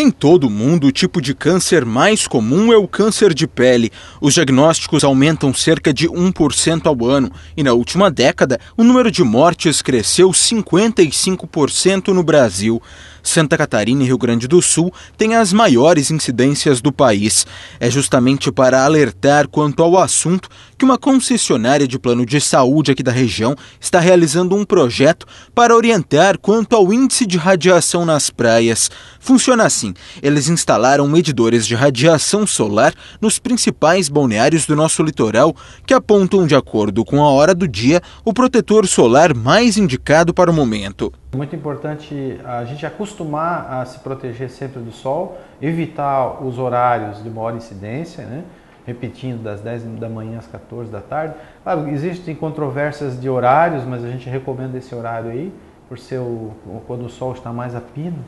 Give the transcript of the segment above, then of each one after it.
Em todo o mundo, o tipo de câncer mais comum é o câncer de pele. Os diagnósticos aumentam cerca de 1% ao ano e, na última década, o número de mortes cresceu 55% no Brasil. Santa Catarina e Rio Grande do Sul têm as maiores incidências do país. É justamente para alertar quanto ao assunto que uma concessionária de plano de saúde aqui da região está realizando um projeto para orientar quanto ao índice de radiação nas praias. Funciona assim: eles instalaram medidores de radiação solar nos principais balneários do nosso litoral que apontam, de acordo com a hora do dia, o protetor solar mais indicado para o momento. Muito importante a gente acostumar acostumar a se proteger sempre do sol, evitar os horários de maior incidência, né? repetindo, das 10 da manhã às 14 da tarde. Claro, existem controvérsias de horários, mas a gente recomenda esse horário aí, por ser o, quando o sol está mais a pino.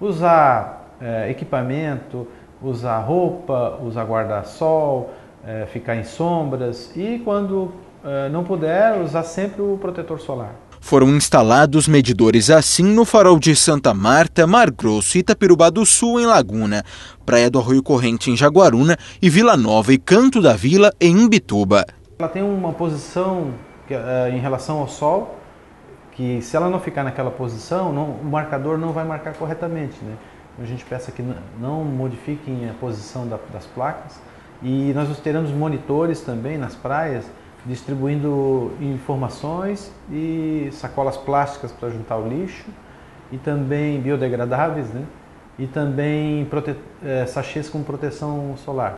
Usar é, equipamento, usar roupa, usar guarda-sol, é, ficar em sombras e quando é, não puder, usar sempre o protetor solar. Foram instalados medidores assim no farol de Santa Marta, Mar Grosso, Itapirubá do Sul, em Laguna, Praia do Arroio Corrente, em Jaguaruna, e Vila Nova e Canto da Vila, em Imbituba. Ela tem uma posição eh, em relação ao sol, que se ela não ficar naquela posição, não, o marcador não vai marcar corretamente. Né? A gente peça que não modifiquem a posição da, das placas. E nós teremos monitores também nas praias, distribuindo informações e sacolas plásticas para juntar o lixo e também biodegradáveis, né? E também prote... Eh, sachês com proteção solar.